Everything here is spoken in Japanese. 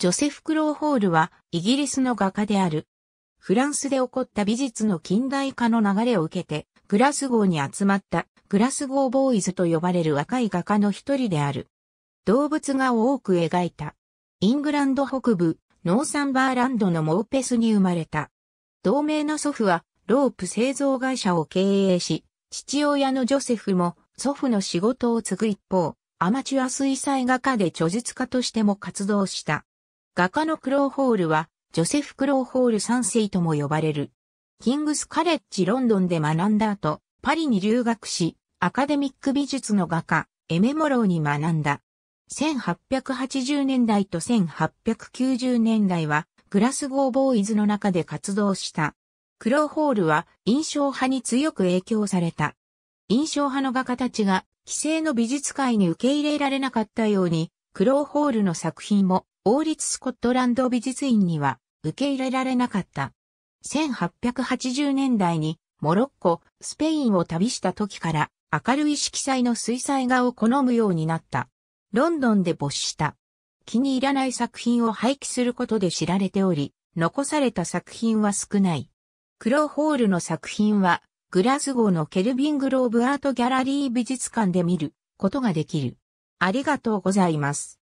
ジョセフ・クローホールはイギリスの画家である。フランスで起こった美術の近代化の流れを受けて、グラスゴーに集まったグラスゴーボーイズと呼ばれる若い画家の一人である。動物画を多く描いた。イングランド北部、ノーサンバーランドのモーペスに生まれた。同盟の祖父は、ロープ製造会社を経営し、父親のジョセフも祖父の仕事を継ぐ一方、アマチュア水彩画家で著述家としても活動した。画家のクローホールは、ジョセフ・クローホール3世とも呼ばれる。キングスカレッジロンドンで学んだ後、パリに留学し、アカデミック美術の画家、エメモローに学んだ。1880年代と1890年代は、グラスゴーボーイズの中で活動した。クローホールは印象派に強く影響された。印象派の画家たちが、既成の美術界に受け入れられなかったように、クローホールの作品も王立スコットランド美術院には受け入れられなかった。1880年代にモロッコ、スペインを旅した時から明るい色彩の水彩画を好むようになった。ロンドンで没した。気に入らない作品を廃棄することで知られており、残された作品は少ない。クローホールの作品は、グラスゴーのケルビングローブアートギャラリー美術館で見ることができる。ありがとうございます。